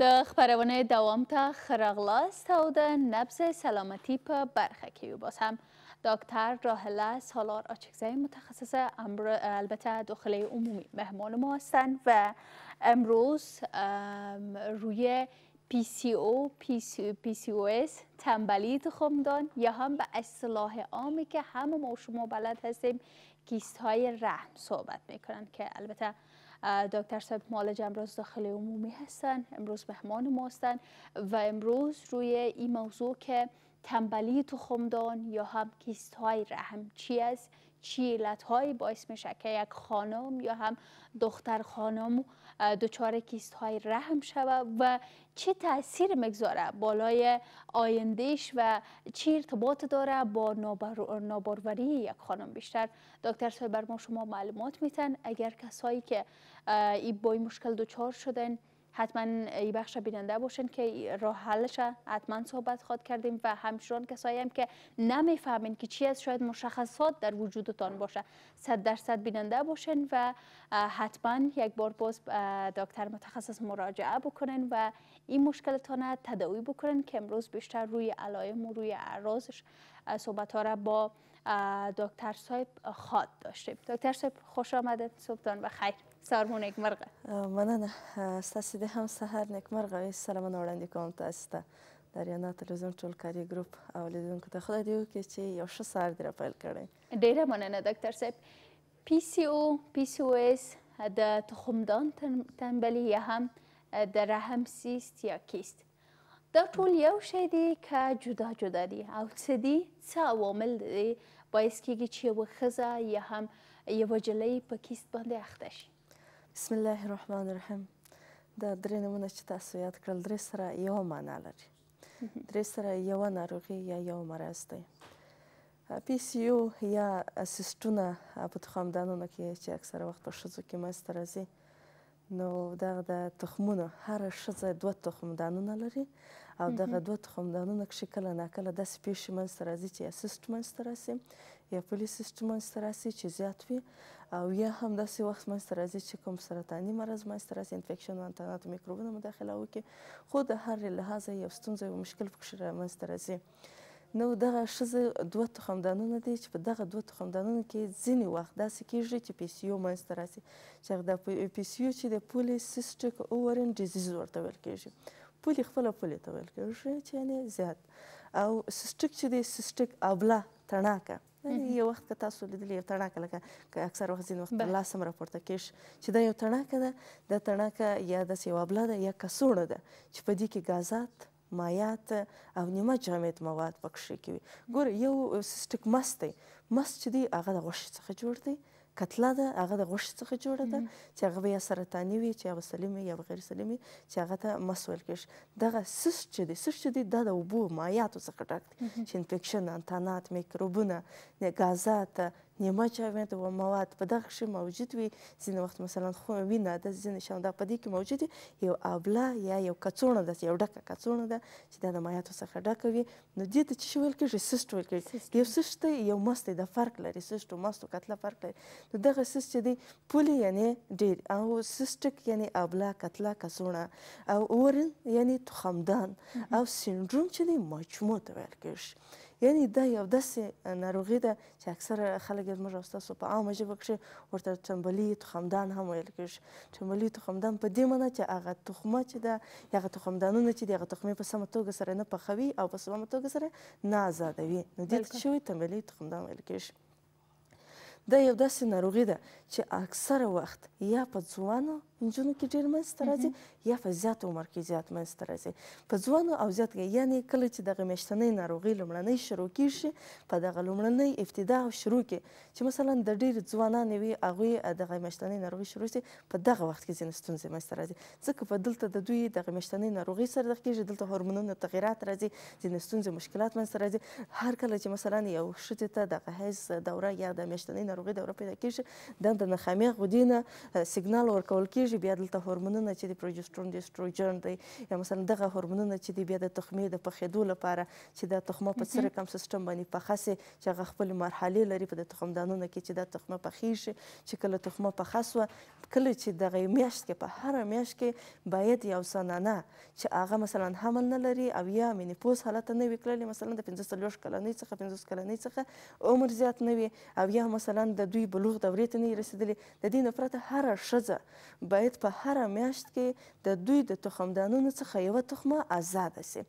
د خبرونه دوام ته خراغلاست او د نبز سلامتی په برخه کې باز هم دکتر راهله سالار آچکزی متخصص البته داخله عمومی مهمان ما هستند و امروز روی پی سی او پی سی, او اس تنبلی تخمدان یا هم به اصطلاح عامی که همه ما شما بلد هستیم کیست های رحم صحبت میکنن که البته دکتر صاحب معالج امروز داخلی عمومی هستن امروز مهمان ما هستن و امروز روی این موضوع که تنبلی تخمدان یا هم کیست های رحم چی است چی علت های باعث میشه که یک خانم یا هم دختر خانم دچار کیست های رحم شود و چه تاثیر مگذاره بالای آیندهش و چه ارتباط داره با نابر... ناباروری یک خانم بیشتر دکتر صاحب بر ما شما معلومات میتن اگر کسایی که ای مشکل دچار شدن حتما ای بخش بیننده باشین که راه حلش حتما صحبت خواد کردیم و همچنان کسایی هم که نمیفهمین که چی از شاید مشخصات در وجودتان باشه صد درصد بیننده باشین و حتما یک بار باز دکتر متخصص مراجعه بکنین و این مشکلتان تداوی بکنین که امروز بیشتر روی علائم و روی اعراضش صحبت ها را با دکتر صاحب خواد داشتیم دکتر صاحب خوش آمدید صبحان و خیر سهار یک مرغه مننه ستاسې هم سهر نیکمرغه مرغه سره مننه وړاندې کوم تاسو در د ریانا تلویزیون گروپ ګروپ او که ته دیو که وکړي چې یو ښه سهار دې راپیل کړی ډیره مننه ډاکټر صاحب پی سی او پی سی او ایس د تخمدان تنبلی یا هم د رحم سیست یا کیست دا ټول یو شی که جدا جدا دی او سدی دي څه عوامل دی باعث کیږي چی و خزا یا هم یه په کیست باندې بسم الله الرحمن الرحیم دا درې نمونه چې تاسو یاد کړل درې سره یو معنا لري درې سره یو ناروغي یا یو مرض دی پی سی یو یا سیسټونه په تخمدانونو کې چې اکثره وخت په ښځو کې منځته راځي نو دغه د تخمونه هره ښځه دوه تخمدانونه لري او دغه دوه تخمدانونه کښې کله ناکله داسې پیښې منځته راځي چې یا سیسټ منځته راسي یا پولیس سیستم منځته راسي چې زیات وي او یا هم داسې وخت منځته راځي چې کوم سرطاني مرض منځته راسي انفیکشن انتاناتو میکروبونه مداخله وکړي خو د هر لحاظه یو ستونزه یو مشکل پکښې رامنځته راځي نو دغه شزه دوه تخمدانونه دي چې په دغه دوه تخمدانونو کې ځینې وخت داسې کیږي چې پی سی او منځته راسي چې هغه د پی سی او چې د پولي سیسټک اوورن ډیزیز ورته ویل کیږي پولي خپله پولي ته ویل کیږي چې یعنې زیات او سیسټک چې دی سیسټک ابله تڼاکه یو وخت که تاسو لیدلی یو تڼاکه لکه که اکثر وخت ځینې وخت پر لاس هم راپورته کیش چې دا یو تڼاکه ده دا تڼاکه یا داسې یو ابله ده یا کڅوړه ده چې په دې کې ګازات مایات او نیمه جامد مواد پکښې کې وي ګوره یو سسټک مست دی مست چې دی هغه د غوښې څخه جوړ دی کتله ده هغه د غوښې څخه جوړه ده چې هغه به یا سرطاني وي چې یا به سلیم وي یا به غیر سلیم وي چې هغه ته مس ویل کېږي دغه سس چې دی سس چې دی دا د اوبو مایعاتو څخه ډک دی چې انفکشن انتانات میکروبونه غازات نیمه چاوینت و مواد په دغه شی موجود وي ځینې وخت مثلا خو وینه د ځینې شان د پدې کې موجود یو ابله یا یو کڅوړه ده یو ډکه کڅوړه ده چې دا د مایاتو څخه ډکه وي نو دې ته چې ویل کېږي سست ویل کېږي یو سست یو مست د فرق لري سست او مست کتله فرق لري نو دغه سست چې دی پولي یعنی ډیر او سستک یعنی ابله کتله کڅوړه او اورن یعنی تخمدان او سنډروم چې دی مجموعه ویل کېږي یعنی دا یو داسې ناروغي ده چې اکثره خلک یې زموږ او ستاسو په عامه ژبه کښې ورته ټنبلي تخمدان هم ویل کېږي ټنبلي تخمدان په دې معنه چې هغه تخمه چې ده یا هغه تخمدانونه چې دي هغه تخمې په سمه توګه سره نه پخوي او په سمه توګه سره نه آزادوي نو دې ته شوي ټنبلي تخمدان ویل کېږي دا یو داسې ناروغي ده چې اکثره وخت یا په ځوانو نجونو کې ډېر منځته راځي یا په زیات عمر کې زیات منځته راځي په ځوانو او زیات یعنی کله چې دغه میاشتنۍ ناروغي لومړنۍ شروع کیږي په دغه لومړنۍ ابتدا او شروع کې چې مثلا د ډېر ځوانان وي هغه دغه میاشتنۍ ناروغي شروع شي په دغه وخت کې ځینې ستونزې منځته راځي ځکه په دلته د دوی دغه میاشتنۍ ناروغي سره د کېږي دلته هورمونونه تغیرات راځي ځینې ستونزې مشکلات منځته راځي هر کله چې مثلا یو ښځې ته دغه حیض دوره یا د میاشتنۍ ناروغي دوره پیدا کیږي دا د نخامیه غدې نه سیګنال ورکول کیږي کیږي بیا دلته هورمونونه چې د پروجسترون د استروجن دی یا مثلا دغه هورمونونه چې دی بیا د تخمې د پخېدو لپاره چې دا تخمه په سره کم سیستم باندې پخاسي چې هغه خپل مرحله لري په د تخمدانونو کې چې دا تخمه پخېږي چې کله تخمه پخاسوه کله چې دغه میاشت کې په هر میاشت کې باید یو سنانه چې هغه مثلا حمل نه لري او یا مینیپوز حالت نه وکړلې مثلا د 15 لوش کلنۍ څخه 15 کلنۍ څخه عمر زیات نه وي او یا مثلا د دوی بلوغ دورې ته نه رسیدلې د دې نفرت هر شزه باید په هر میاشت کې د دوی د تخمدانونو څخه یو تخمه آزاد شي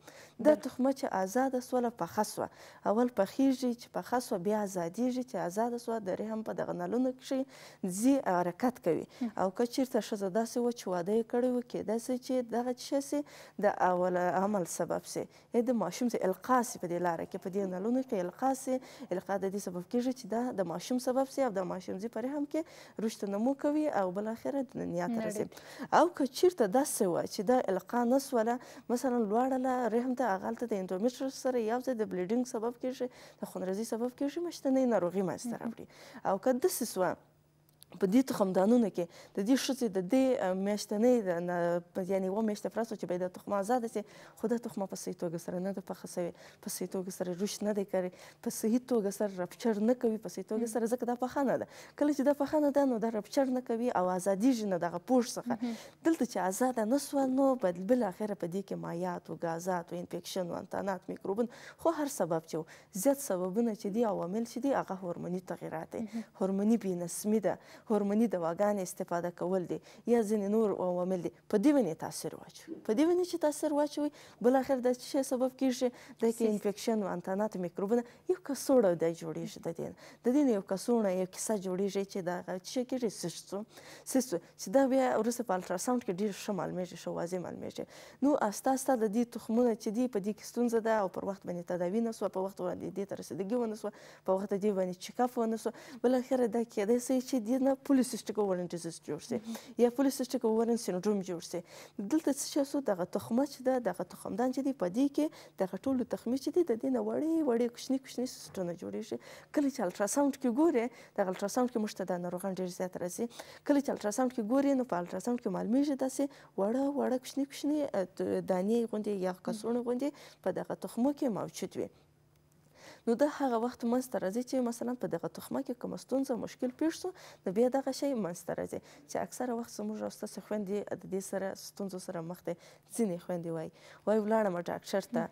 دا تخمه چې آزاد سوله په خاصه اول په خیږي چې په خاصه بیا آزادیږي چې آزاد سو د رحم په دغه نلونو کې زی حرکت کوي او که چیرته شزه داسې و چې واده کړی و کې داسې چې دغه شسه د اول عمل سبب سي د ماشوم ته القاسي په دې لار کې په دې نلونو کې القاسي القا د دې سبب کېږي چې دا د ماشوم سبب سي او د ماشوم زی پر هم کې رښتنمو کوي او بل اخر د نیت رسېد او که چیرته داسې وه چې دا القا نه سوله مثلا لوړله رحم ته هغه هلته د انډومیټرس سره یو ځای د بلیډینګ سبب کېږي د خونرزي سبب کېږي میاشتنۍ ناروغي منځته راوړي او که داسې سوه په دې تخمدانونو کې د دې ښځې د دې میاشتنۍ یعنې یوه میاشته فرصو چې باید د تخمه ازاده سي خو دا تخمه په صحیح توګه سره نه ده پخه سوې په صحیح توګه سره روش نه دی کړی په صحیح توګه سره رپچر نه کوي په صحیح توګه سره ځکه دا پخه نه ده کله چې دا پخه نه ده نو دا رپچر نه کوي او ازادیږي نه دغه پوښ څخه دلته چې ازاده نه سوه نو بالاخره په دې کې مایات و ګازات و انفیکشن و انتانات میکروبن خو هر سبب چې و زیات سببونه چې دي عوامل چې دي هغه هورموني تغیرات دی هورموني بې نسمي ده هورموني دواګانې استفاده کول دي یا ځینې نور عوامل دي په دې وینې تاثیر واچوي په دې وینې چې تاثیر واچوي بلاخره د څه شي سبب کیږي د کې انفیکشن انتانات میکروبونه یو کڅوړه دی جوړیږي د دې د دې یو کڅوړه یو کیسه جوړیږي چې دا څه کیږي سستو سستو چې دا بیا ورسره په الټراساوند کې ډیر ښه معلومیږي ښه واضح معلومیږي نو آستا آستا د دې تخمونه چې دي په دې کې ستونزه ده او پر وخت باندې تداوی نه سو په وخت باندې دې ته رسیدګي ونه سو په وخت دې باندې چیک اپ ونه سو بلاخره دا کېدای شي چې دې نه پولیسټیک اوورن ډیزیز جوړ سي یا پولیسټیک اوورن سنډروم جوړ سي دلته څه شاسو دغه تخمه چې ده دغه تخمدان چې دی په دې کې دغه ټول تخمه چې دی د دې نه وړې وړې کوچني کوچني سټونه جوړیږي کله چې الټراساوند کې ګوري د الټراساوند کې مشته د ناروغان ډیر زیات راځي کله چې الټراساوند کې ګوري نو په الټراساوند کې معلومیږي داسې وړه وړه کوچني کوچني دانې غوندي یا کڅوړه غوندي په دغه تخمه کې موجود وي نو د هغه وخت منځته راځي چې مثلا په دغه تخمه کې کومه ستونزه مشکل پیښ شو نو بیا دغه شی منځته راځي چې اکثره وخت زموږ او ستاسې خویندې د دې سره ستونزو سره مخ دي ځینې خویندې وایي وایي ولاړم ډاکټر ته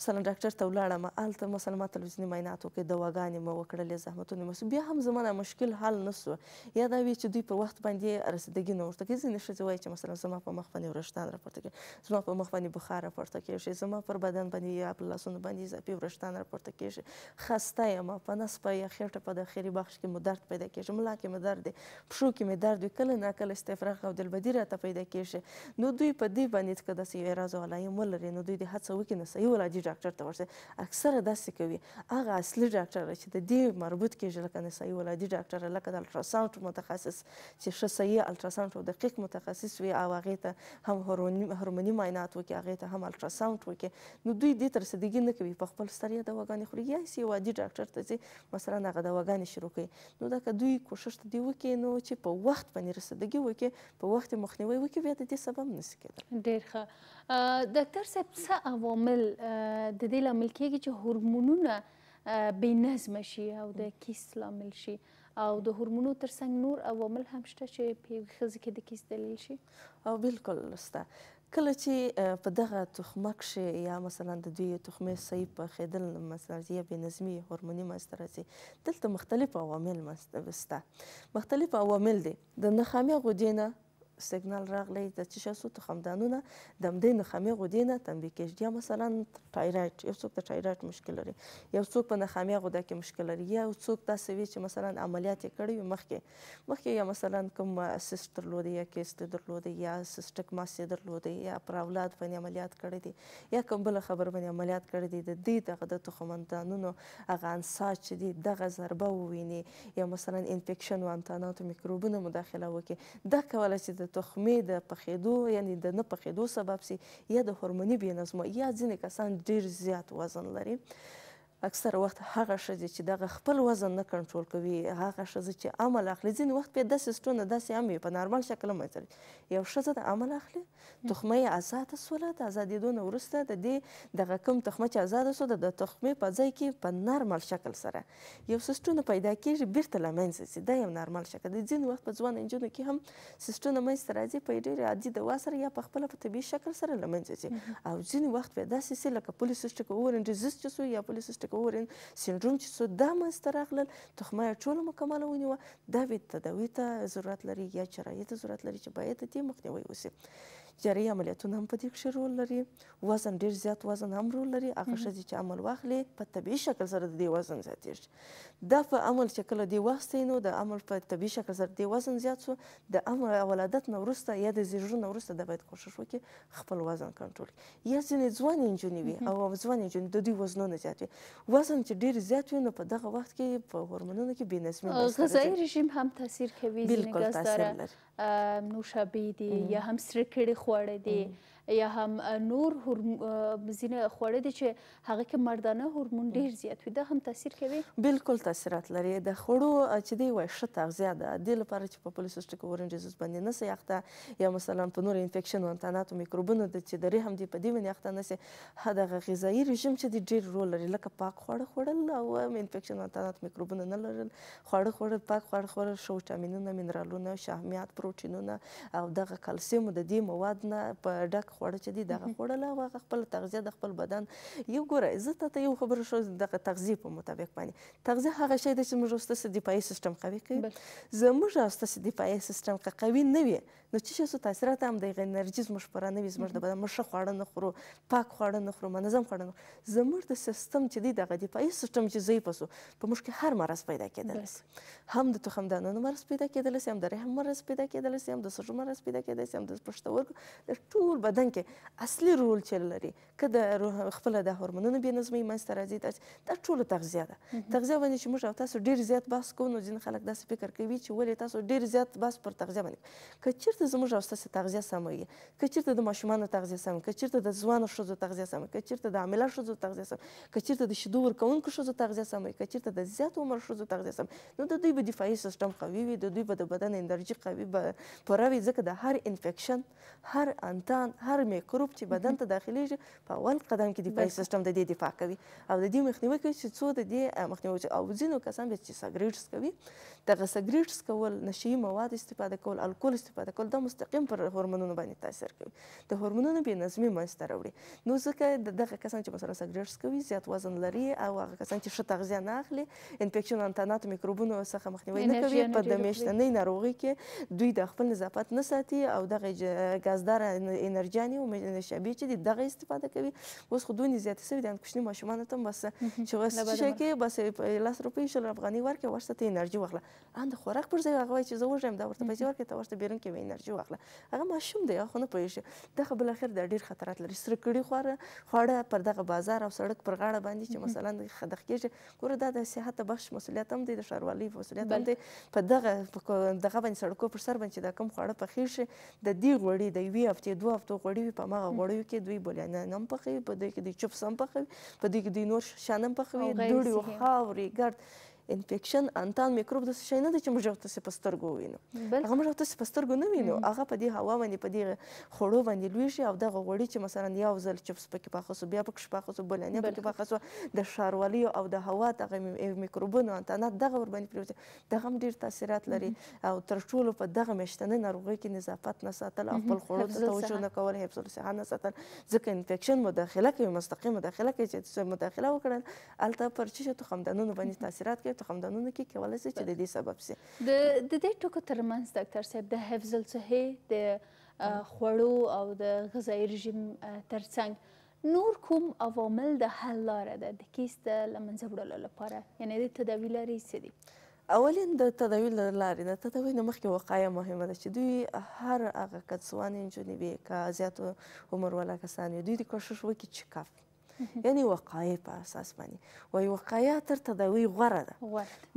مثلا ډاکټر ته ولاړم هلته مثلا ما تلویزیوني معاینات وکړې دواګانې مو وکړلې زحمتونه مو بیا هم زما دا مشکل حل نه سو یا دا وی چې دوی په وخت باندې رسیدګي نه ورته کوي ځینې ښځې وایي چې مثلا زما په مخ باندې ورشتان راپورته کېږي زما په مخ باندې بخار راپورته کېږي زما پر بدن باندې یا په لاسونو باندې اضافي ورشتان راپورته کېږي خسته یم په نس په یا خېټه په داخلي بخش کې مو درد پیدا کېږي ملا کې مو درد دی پښو کې مې درد وي کله ناکله استفراغ او دلبدي راته پیدا کېږي نو دوی په دې باندې که داسې یو اعراض او علایم ولري نو دوی د هڅه وکړي نو صحیح ولاجي ډاکټر ته ورسئ اکثره داسې کوي هغه اصلي ډاکټر چې د دې مربوط کېږي لکه نسایي ولادي ډاکټر لکه د الټراساونډ متخصص چې ښه صحیح الټراساونډ او دقیق متخصص وي او هغې ته هم هورموني معاینات وکړي هغې ته هم الټراساونډ وکړي نو دوی دې ته رسیدګي نه کوي په خپل ستریا دواګانې خوري یا سي وادي ډاکټر ته ځي مثلا هغه دواګانې شروع کوي نو دا که دوی کوشش ته دی وکړي نو چې په وخت باندې رسیدګي وکړي په وخت مخنیوي وکړي بیا د دې سبب نسی کېدل ډېر ښه ډاکټر صاحب څه عوامل د دې لامل کیږي چې هورمونونه بې نظم شي او د کیس لامل شي او د هورمونو ترڅنګ نور عوامل هم شته چې په ښځې کې د کیس دلیل شي او بالکل ستا کله چې په دغه تخمه کښې یا مثلا د دوی تخمې صحیح پخېدل مثلا یا بې نظمي هورموني منځته راځي دلته مختلف عوامل شته مختلف عوامل دي د نخامې غدې نه سیګنال راغلی د چې شاسو تخمدانونه د مدې نه خامې غوډې نه تنبیه کېږي یا مثلا ټایرايډ یو څوک د ټایرايډ مشکل لري یو څوک په نه خامې غوډه کې مشکل لري یا څوک داسې وي چې مثلا عملیات یې کړی وي مخکې مخکې یا مثلا کوم سیسټ درلودي یا کیست درلودي یا سیسټک ماس درلودي یا پر اولاد باندې عملیات کړی دي یا کوم بل خبر باندې عملیات کړی دي د دې دغه د تخمدانونو هغه انسا چې دي دغه ضربه وویني یا مثلا انفیکشن وانتاناتو میکروبونه مداخله وکړي دا کولای شي د د تخمې د پخېدو یعنی د نه پخېدو سبب سي یا د هورموني بې نظمه یا ځینې کسان ډیر زیات وزن لري اکثر وخت هغه ښځې چې دغه خپل وزن نه کنټرول کوي هغه ښځه چې عمل اخلي ځینې وخت بیا داسې ستونه داسې هم وي په نارمل شکل هم یو ښځه د عمل اخلي تخمه یې ازاده سوله د ازادېدو نه وروسته د دې دغه کوم تخمه چې ازاده سوه د تخمې په ځای کې په نارمل شکل سره یو سیسټونه پیدا کېږي بیرته له منځه ځي دا یو نارمل شکل دی ځینې وخت په ځوان نجونو کې هم سیسټونه منځته راځي په ډېرې عادي دوا سره یا په خپله په طبیعي شکل سره له منځه ځي او ځینې وخت بیا داسې سي لکه پولیسسټک اورنډیزیس چې سو یا پولیسسټک ورین سنډروم چې څو دا منځته راغلل تخمه یې ټوله مکمله ونیوه دا بې تداوي ته ضرورت لري یا شرایطو ضرورت لري چې باید د دې مخنیوی وشي جراحي عملیاتونه هم په دې کښې رول لري وزن ډېر زیات وزن هم رول لري هغه ښځې چې عمل واخلي په طبیعي شکل سره د دې وزن زیاتېږي دا په عمل چې کله دې واخیستی نو د عمل په طبیعي شکل سره دې وزن زیات شو د عمل ولادت نه وروسته یا د زیږون نه وروسته دا باید کوشش وکړي خپل وزن کنټرول کړي یا ځینې ځوانې نجونې وي او ځوانې نجونې د دوی وزنونه زیات وي وزن چې ډېر زیات وي نو په دغه وخت کې په هورمونونو کې بې نظمي غذایي رژیم هم تاثیر کوي بالکل تاثیر لري نوشابې دي یا هم سره کړي خوړه دي یا هم نور زینه خواړه دي چې هغه کې مردانه هورمون ډیر زیات وي دا هم تاثیر کوي بالکل تاثیرات لري د خوړو چې دی وای ښه تغذیه ده د لپاره چې په پولیسټیک اورنجز باندې نه سي اخته یا مثلا په نور انفیکشن او انتاناتو میکروبونو د چې د رحم دی په دې باندې اخته نه سي هغه غذایی رژیم چې دی ډیر رول لري لکه پاک خواړه خوړل او انفیکشن او انتانات میکروبونه نه لرل خواړه خوړل پاک خواړه خوړل شو ویټامینونه منرالونه شحمیات پروټینونه او دغه کلسیم د دې مواد نه په ډک خواړه چې دي دغه خوړله او هغه خپله تغذیه د خپل بدن یو ګوره زه تاته یو خبره شو دغه تغذیې په مطابق باندې تغذیه هغه شی دی چې موږ ستاسو دفاعي سیستم قوي کوي زموږ ستاسو دفاعي سیستم که قوي نه وي نو چې ستاسو تاثیرات هم دغه انرژي زموږ پر نه وي زموږ د بدن موږ ښه خواړه نه خورو پاک خواړه نه خورو منظم خواړه نه زموږ د سیستم چې دی دغه دفاعي سیستم چې ضعیف وسو په موږ کې هر مرض پیدا کېدلی شي هم د تخم دانونو مرض پیدا کېدلی شي هم د رحم مرض پیدا کېدلی شي هم د سږو مرض پیدا کېدلی شي هم د پښتورګو د ټول بدن بدن کې اصلي رول چې لري که د خپله د هورمونونو بې نظمۍ منځته راځي داسې دا ټوله تغذیه ده تغذیه باندې چې موږ او تاسو ډېر زیات بحث کوو نو ځینې خلک داسې فکر کوي چې ولې تاسو ډېر زیات بحث پر تغذیه باندې که چېرته زموږ او ستاسې تغذیه سمه وي که چېرته د ماشومانو تغذیه سمه که چېرته د ځوانو ښځو تغذیه سمه که چېرته د عامله ښځو تغذیه سمه که چېرته د شیدو ورکوونکو ښځو تغذیه سمه که چېرته د زیات عمر ښځو تغذیه سمه نو د دوی به دفاعي سیستم قوي وي د دوی به د بدن انرژي قوي به پوره وي ځکه د هر انفیکشن هر انتان هر هر میکروب چې بدن ته داخليږي په اول قدم کې دفاعي سیستم د دې دفاع کوي او د دې مخنیوي کوي چې څو د دې مخنیوي او ځینو کسان به چې سګریټس کوي دغه سګریټس کول نشي مواد استفاده کول الکول استفاده کول دا مستقیم پر هورمونونو باندې تاثیر کوي د هورمونونو بې نظمي منځته راوړي نو ځکه دغه کسان چې مثلا سګریټس کوي زیات وزن لري او هغه کسان چې ښه تغذیه نه اخلي انفیکشن انتانات میکروبونو څخه مخنیوي نه کوي په د میاشتنۍ ناروغي کې دوی د خپل نظافت نه ساتي او دغه غازدار انرژي جاني او نشابې چې دي دغه استفاده کوي اوس خو دونې زیاتې شوي دي ان کوچني ماشومانو ته بس چې اوس څه کې بس لاس روپۍ شل افغاني ورکې ورسته ته انرژي واخله ان د خوراک پر ځای هغه چې زه وژم دا ورته پیسې ورکې ته ورته بیرون کې انرژي واخله هغه ماشوم دی خو نه پوهېږي دغه بل اخر د ډیر خطرات لري سره کړي خوره خوړه پر دغه بازار او سړک پر غاړه باندې چې مثلا د خدخ کېږي ګوره دا د صحت بخش مسولیت هم دی د ښاروالۍ مسولیت هم دی په دغه دغه باندې سړکو پر سر باندې دا کم خواړه پخېږي د دې غوړي د یوې هفتې دوه هفتو غوړي وي په هغه غوړیو کې دوی بولانان هم پخوي په دوی کې دوی چپس هم پخوي په دوی کې دوی نور شیان هم پخوي دوړې خاورې ګرد انفیکشن انتان میکروب د شي نه دي چې موږ ورته څه پسترګو وینو هغه موږ ورته څه پسترګو نه وینو هغه په دې هوا باندې په دې خړو باندې لويږي او دغه غوړي چې مثلا یو ځل چپس پکې پخوسو بیا پکې پخوسو بلنې پکې پخوسو د شاروالی او د هوا دغه میکروبونو انتانات دغه ور باندې پروت دغه هم ډیر تاثیرات لري او تر ټولو په دغه میشتنه ناروغي کې نظافت نه ساتل او خپل خړو ته توجه نه کول حفظ الصحه نه ساتل ځکه انفیکشن مداخله کوي مستقیم مداخله کوي چې مداخله وکړل الته پر چې تو خمدانونو باندې تاثیرات کوي تخمدانونو کې کولای شي چې د دې سبب شي د د دې ټکو ترمنځ ډاکټر صاحب د حفظ الصحې د خوړو او د غذایي رژیم ترڅنګ نور کوم عوامل د حل لاره ده د کیس د لمنځه وړلو لپاره یعنی د تداوی لارې څه دي اولین د تداوی لارې د تداوی نه مخکې وقایه مهمه ده چې دوی هر هغه کڅوانې نجونې وي که زیات عمر والا کسان وي دوی د کوشش وکړي چې کافي یعنی وقایع په اساس باندې وایي وقایه تر تداوی غوره ده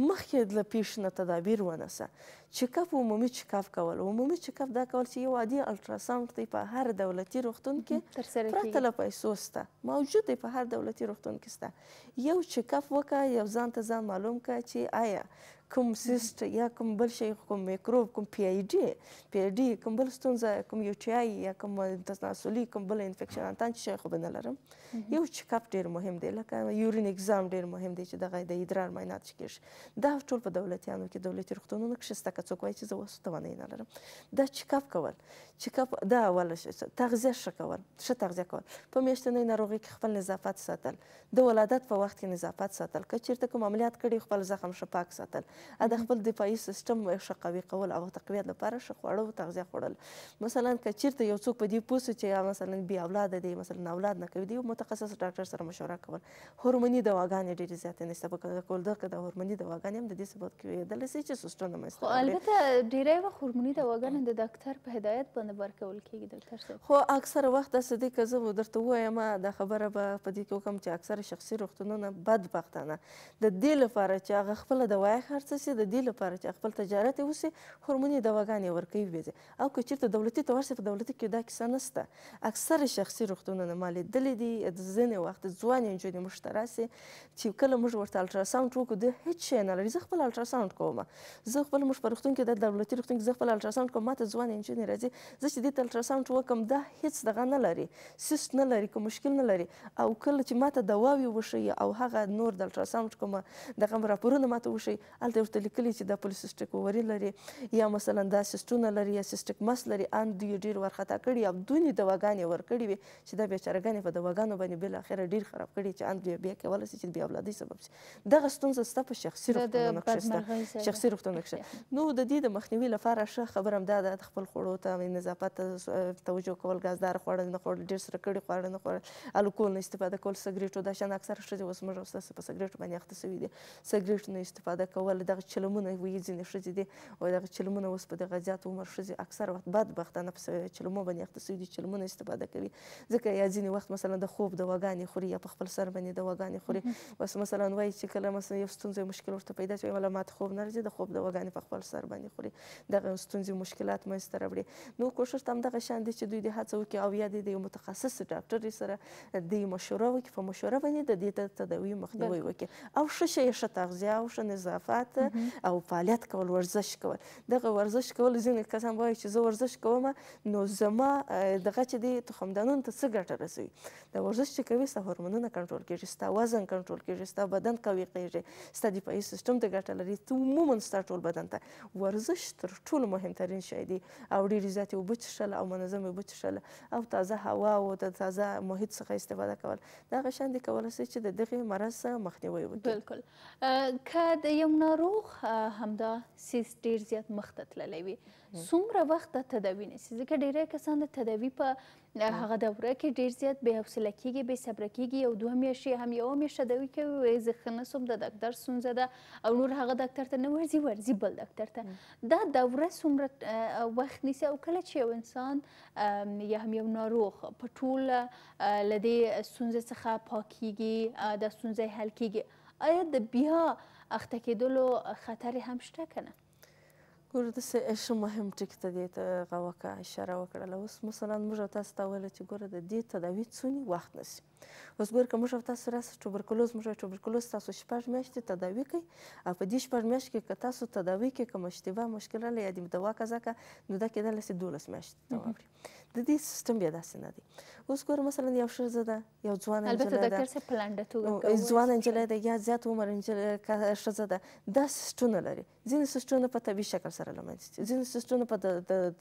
مخکې له پیښې نه تدابیر ونیسه چکاپ عمومي چکاپ کول عمومي چکاپ دا کول چې یو عادي الټراساوند دی په هر دولتي روغتون کې پرته له پیسو سته موجود دی په هر دولتي روغتون کې سته یو چکاپ وکه یو ځان ته ځان معلوم کړه چې آیا کوم سیست یا کوم بل شی کوم میکروب کوم پی ای ډي پی ای ډي کوم بل ستونزه کوم یو ټي آی یا کوم تناسلي کوم بل انفیکشن انتان شی خو نه لرم یو چیکاپ ډیر مهم دی لکه یورین اگزام ډیر مهم دی چې دغه د ادرار معاینات شي دا ټول په دولتیانو کې دولتي روغتونونو کې شته که څوک وایي چې زه اوس توانایي نه لرم دا چکاپ کول چکاپ دا اول تغذیه ښه کول ښه تغذیه کول په میاشتنۍ ناروغۍ کې خپل نظافت ساتل د ولادت په وخت کې نظافت ساتل که چیرته کوم عملیات کړي خپل زخم ښه پاک ساتل ا د خپل دفاعي سیستم ښه قوي کول او تقویت لپاره ښه خواړه او تغذیه خوړل مثلا که چیرته یو څوک په دې پوه چې مثلا بی اولاد دی مثلا اولاد نه کوي دی متخصص ډاکټر سره مشوره کول هورموني دواګانې ډېرې زیاتې نشته په کول دغه د هورموني دواګانې هم د دې سبب کېدلی شي چې سسټم رامنځته البته ډیری وخت هورموني دواګانې د ډاکټر په هدایت باندې ورکول کېږي ډاکټر صاحب خو اکثره وخت داسې دی که زه درته ووایم دا خبره به په دې کې وکړم چې اکثره شخصي روغتونونه بدبختانه د دې لپاره چې هغه خپله دوایه خرڅه سي د دې لپاره چې خپل تجارت یې وسي هورموني دواګانې ورکوي بېځې او که چېرته دولتي ته ورسي په دولتي کې دا کیسه نشته اکثره شخصي روغتونونه ما لیدلي دي ځینې وخت ځوانې نجونې موږ ته راسي چې کله موږ ورته الټراساونډ وکړو د هېڅ شی نه لري زه خپل الټراساونډ کوم زه خپل موږ پر روغتون کې د دولتي روغتون کې زه خپل الټراساوند کوم ماته ځوان انجینر راځي زه چې دې ته الټراساوند وکم دا هیڅ دغه نه لري سیست نه لري کوم مشکل نه لري او کله چې ماته دواوې وښیي او هغه نور د الټراساوند کومه دغه راپورونه ماته وښیي هلته ورته لیکلي چې دا پولیسټیک ووري لري یا مثلا دا سیسټونه لري یا سیسټیک مس لري ان دوی ډیر ورخطا کړي او دونی دواګانې ورکړي وي چې دا بیچارهګانې په دواګانو باندې بل اخر ډیر خراب کړي چې ان دوی بیا کولای شي چې بیا اولادي سبب شي دغه ستونزه ستاسو شخصي روغتون شخصي روغتون نو نو د دې د مخنیوي لپاره ښه خبره هم دا ده د خپل خوړو ته نظافت ته توجه کول ګازدار خواړه نه خوړل ډېر سره کړي خواړه نه خوړل الکول نه استفاده کول سګریټو دا شان اکثر ښځې اوس موږ ستاسو په سګریټو باندې اخته سوي دي سګریټ نه استفاده کول دغه چلمونه وایي ځینې ښځې دي او دغه چلمونه اوس په دغه زیات عمر ښځې اکثر وخت بدبختانه په چلمو باندې اخته سوي دي چلمونه استفاده کوي ځکه یا ځینې وخت مثلا د خوب دواګانې خوري یا په خپل سر باندې دواګانې خوري اوس مثلا وایي چې کله مثلا یو ستونزه مشکل ورته پیدا شوی ولا ماته خوب نه راځي د خوب دواګانې په خپل سر سر باندې خوري دغه ستونزې مشکلات منځته راوړي نو کوشش هم دغه شان دی چې دوی د هڅه وکړي او یا د یو متخصص ډاکټر سره د مشوره وکړي په مشوره باندې د دې تداوي مخنیوي وکړي او ښه شی ښه تغذیه او ښه نظافت او فعالیت کول ورزش کول دغه ورزش کول ځینې کسان وایي چې زه ورزش کوم نو زما دغه چې دی تخمدانونو ته څه ګټه رسوي د ورزش چې کوي ستا هورمونونه کنټرول کیږي ستا وزن کنټرول کیږي ستا بدن قوي کیږي ستا دفاعي سیستم ته ګټه لري ته عموما ستا ټول بدن ته ورزش تر ټولو مهمترین شی دی او ډېرې زیاتې اوبه څښل او منظم اوبه څښل او تازه هوا او د تازه محیط څخه استفاده کول دغه شیان دي کولی سي چې د دغې مرض مخنیوی وکړي بلکل که د یو ناروغ همدا سیس ډېر زیات مخته تللی وي څومره وخت د تداوي نیسي ځکه ډېری کسان د تداوي په هغه دوره کې ډیر زیات بې حوصله کیږي بې صبره کیږي او دوه میاشتې هم یوه میاشته دوی کوي وایي زه ښه نسوم د ډاکټر ستونزه ده او نور هغه ډاکټر ته نه ورځي ورځي بل ډاکټر درته دا دوره څومره وخت نیسي او کله چې یو انسان یا هم یو ناروغ په ټول له دې ستونزې څخه پاکیږي د ستونزې حل کیږي آیا د بیا اخته کېدلو خطر هم شته کنه ګوره داسې ښه مهم ټکي ته دې هغه وکړه اشاره وکړله اوس مثلا موږ او تاسو ته ویله چې ګوره د دې تداوي څونې وخت نیسي اوس ګوره که موږ او تاسو راسه ټوبرکلوز موږ ټوبرکلوز تاسو شپږ میاشتې تداوي کوي او په دې شپږ میاشتې کې که تاسو تداوي کې کومه اشتباه مشکل راغله یا د دوا قضا کړه نو دا کېدلی سي دولس میاشتې ته واوري د دې سیستم بیا داسې نه دی اوس ګوره مثلا یو ښځه ده یو ځوانه البته ډاکټر صاحب په لنډه توګه ځوانه نجلۍ ده یا زیات عمر ښځه ده دا سیسټونه لري ځینې سیسټونه په طبیعي شکل سره له منځه ځي ځینې سیسټونه په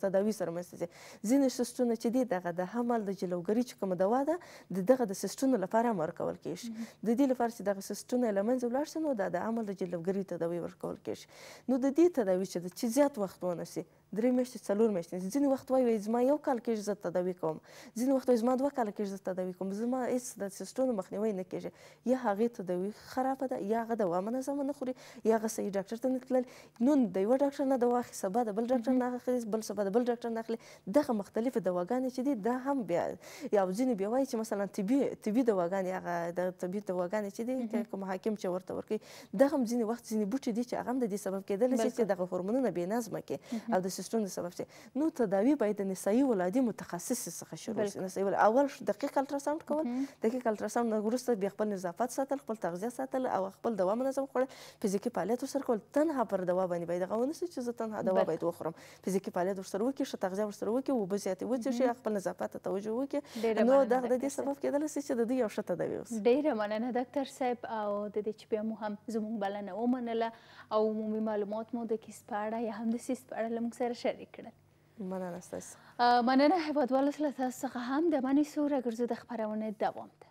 تداوي سره منځته ځي ځینې سیسټونه چې دي دغه د حمل د جلوګري چې کومه دوا ده د دغه د سیسټونو لپاره هم ورکول کیږي د دې لپاره چې دغه سیسټونه له منځه ولاړ شي نو دا د حمل د جلوګري تداوي ورکول کیږي نو د دې تداوي چې زیات وخت ونیسي درې میاشتې څلور میاشتې ځینې وخت وایي زما یو کال کېږي زه تداوي کوم ځینې وخت وایي زما دوه کاله کېږي زه تداوي کوم زما هېڅ د سیسټونو مخنیوی نه کېږي یا هغې تداوي خرابه ده یا هغه دوا منظمه نه خوري یا هغه صحیح ډاکټر ته نه تلل نن د یوه ډاکټر نه دوا اخلي سبا د بل ډاکټر نه اخلي بل سبا د بل ډاکټر نه اخلي دغه مختلفې دواګانې چې دي دا هم بیا یا ځینې بیا وایي چې مثلا طبي طبي دواګانې هغه د طبي دواګانې چې دي کوم حاکم چې ورته ورکوي دغه هم ځینې وخت ځینې بوټي دي چې هغه هم د دې سبب کېدلی شي چې دغه هورمونونه بې نظمه کړي او د سیستم د سبب سي نو تداوی باید د نسایي ولادي متخصص څخه شروع شي نسایي ول اول دقیق الټراساوند کول دقیق الټراساوند نه وروسته بیا خپل نظافت ساتل خپل تغذیه ساتل او خپل دوا منظم خوړل فزیکي فعالیت ورسره کول تنها پر دوا باندې باید غوونه سي چې زه تنها دوا باید وخورم فزیکي فعالیت ورسره وکړي ښه تغذیه ورسره وکړي اوبه زیاتې وڅښي خپل نظافت ته توجه وکړي نو دا د دې سبب کېدلی سي چې د دې یو ښه تداوی وسي ډیره مننه ډاکټر صاحب او د دې چې بیا مو هم زموږ بلنه ومنله او عمومي معلومات مو د کیس په اړه یا هم د سیس په اړه له موږ سره سره شریک کړل مننه ستاسو مننه هیوادوالو له تاسو څخه هم د منی سوره ګرځو د خپرونې دوام ده